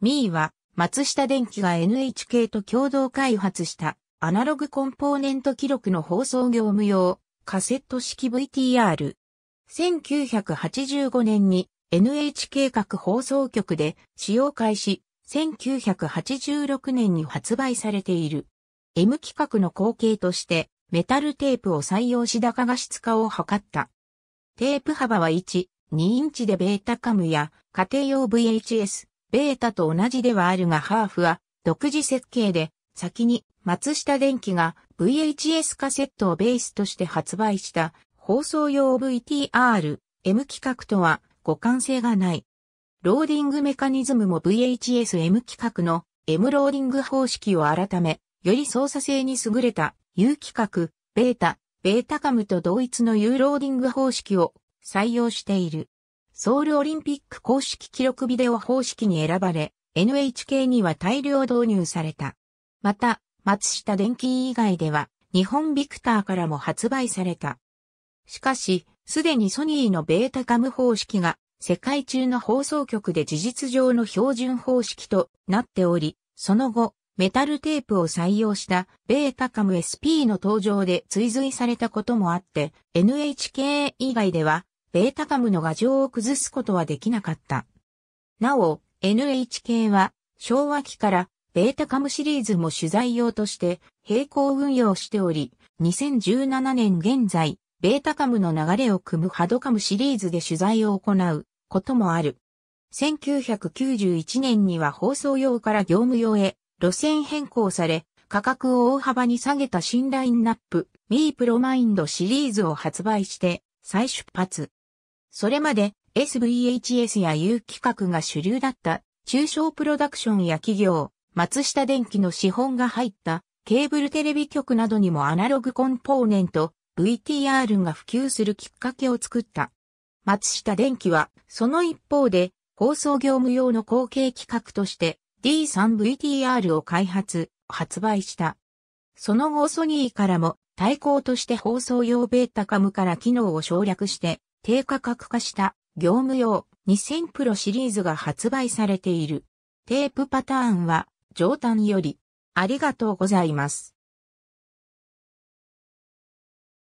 ミーは、松下電機が NHK と共同開発したアナログコンポーネント記録の放送業務用カセット式 VTR。1985年に NHK 各放送局で使用開始、1986年に発売されている。M 規格の後継としてメタルテープを採用し高画質化を図った。テープ幅は1、2インチでベータカムや家庭用 VHS、ベータと同じではあるがハーフは独自設計で先に松下電機が VHS カセットをベースとして発売した放送用 VTR M 規格とは互換性がない。ローディングメカニズムも VHS M 規格の M ローディング方式を改め、より操作性に優れた U 規格、ベータ、ベータカムと同一の U ローディング方式を採用している。ソウルオリンピック公式記録ビデオ方式に選ばれ、NHK には大量導入された。また、松下電機以外では、日本ビクターからも発売された。しかし、すでにソニーのベータカム方式が世界中の放送局で事実上の標準方式となっており、その後、メタルテープを採用したベータカム SP の登場で追随されたこともあって、NHK 以外ではベータカムの画像を崩すことはできなかった。なお、NHK は昭和期からベータカムシリーズも取材用として並行運用しており、2017年現在、ベータカムの流れを組むハドカムシリーズで取材を行うこともある。1991年には放送用から業務用へ路線変更され、価格を大幅に下げた新ラインナップ、ミープロマインドシリーズを発売して再出発。それまで SVHS や U 企画が主流だった中小プロダクションや企業、松下電機の資本が入ったケーブルテレビ局などにもアナログコンポーネント VTR が普及するきっかけを作った。松下電機はその一方で放送業務用の後継企画として D3VTR を開発、発売した。その後ソニーからも対抗として放送用ベータカムから機能を省略して低価格化した業務用2000プロシリーズが発売されている。テープパターンは上端よりありがとうございます。